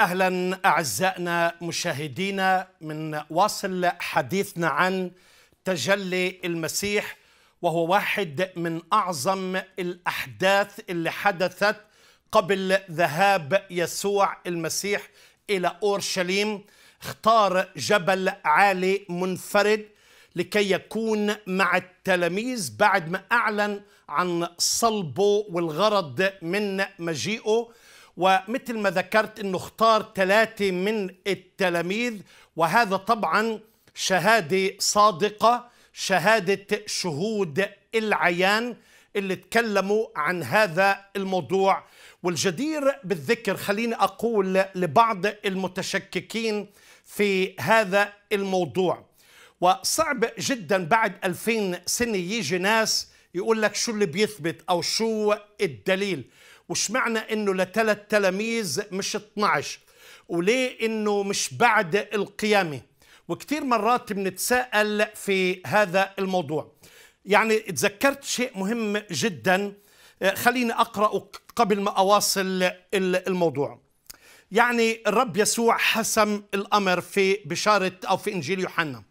اهلا اعزائنا مشاهدينا من واصل حديثنا عن تجلي المسيح وهو واحد من اعظم الاحداث اللي حدثت قبل ذهاب يسوع المسيح الى اورشليم اختار جبل عالي منفرد لكي يكون مع التلاميذ بعد ما اعلن عن صلبه والغرض من مجيئه ومثل ما ذكرت انه اختار ثلاثه من التلاميذ وهذا طبعا شهاده صادقه شهاده شهود العيان اللي تكلموا عن هذا الموضوع والجدير بالذكر خليني اقول لبعض المتشككين في هذا الموضوع وصعب جدا بعد 2000 سنه يجي ناس يقول لك شو اللي بيثبت أو شو الدليل وش معنى إنه لثلاث تلاميذ مش 12 وليه إنه مش بعد القيامة وكثير مرات بنتساءل في هذا الموضوع يعني تذكرت شيء مهم جدا آه، خليني أقرأه قبل ما أواصل الموضوع يعني الرب يسوع حسم الأمر في بشارة أو في إنجيل يوحنا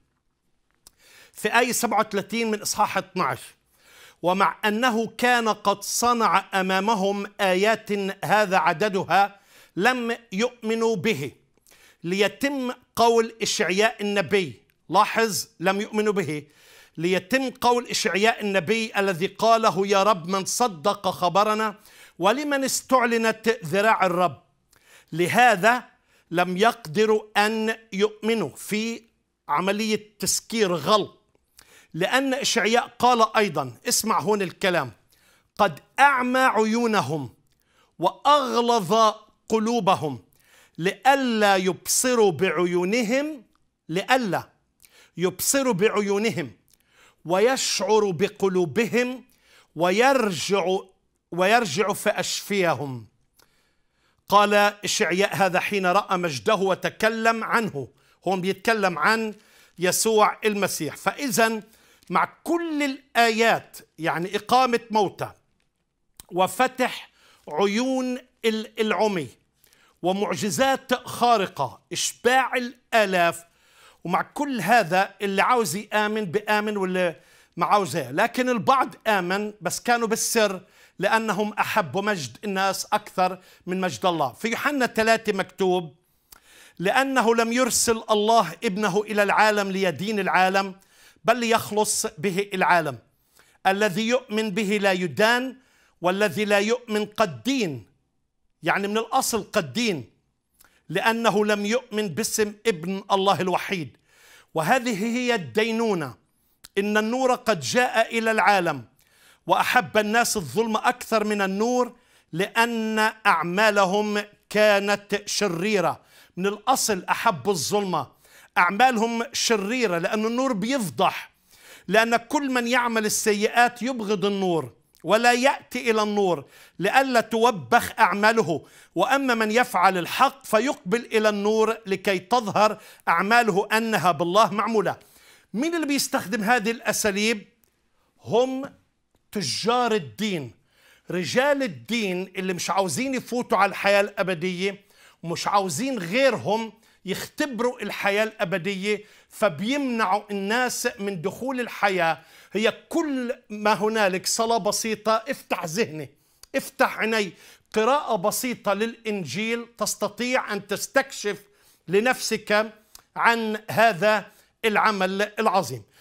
في آية 37 من إصحاح 12 ومع أنه كان قد صنع أمامهم آيات هذا عددها لم يؤمنوا به ليتم قول إشعياء النبي لاحظ لم يؤمنوا به ليتم قول إشعياء النبي الذي قاله يا رب من صدق خبرنا ولمن استعلنت ذراع الرب لهذا لم يقدروا أن يؤمنوا في عملية تسكير غلط لأن إشعياء قال أيضا اسمع هون الكلام قد أعمى عيونهم وأغلظ قلوبهم لئلا يبصروا بعيونهم لئلا يبصروا بعيونهم ويشعر بقلوبهم ويرجع ويرجع فأشفيهم قال إشعياء هذا حين رأى مجده وتكلم عنه هون بيتكلم عن يسوع المسيح فإذا مع كل الآيات يعني إقامة موتى وفتح عيون العمي ومعجزات خارقة إشباع الآلاف ومع كل هذا اللي عاوز يآمن بآمن واللي ما عاوز لكن البعض آمن بس كانوا بالسر لأنهم أحبوا مجد الناس أكثر من مجد الله في يوحنا 3 مكتوب لأنه لم يرسل الله ابنه إلى العالم ليدين العالم بل ليخلص به العالم الذي يؤمن به لا يدان والذي لا يؤمن قد دين يعني من الأصل قد دين لأنه لم يؤمن باسم ابن الله الوحيد وهذه هي الدينونة إن النور قد جاء إلى العالم وأحب الناس الظلم أكثر من النور لأن أعمالهم كانت شريرة من الأصل أحب الظلمة أعمالهم شريرة لأن النور بيفضح لأن كل من يعمل السيئات يبغض النور ولا يأتي إلى النور لئلا توبخ أعماله وأما من يفعل الحق فيقبل إلى النور لكي تظهر أعماله أنها بالله معمولة مين اللي بيستخدم هذه الأساليب؟ هم تجار الدين رجال الدين اللي مش عاوزين يفوتوا على الحياة الأبدية ومش عاوزين غيرهم يختبروا الحياة الأبدية فبيمنعوا الناس من دخول الحياة هي كل ما هنالك صلاة بسيطة افتح ذهني افتح عيني قراءة بسيطة للإنجيل تستطيع أن تستكشف لنفسك عن هذا العمل العظيم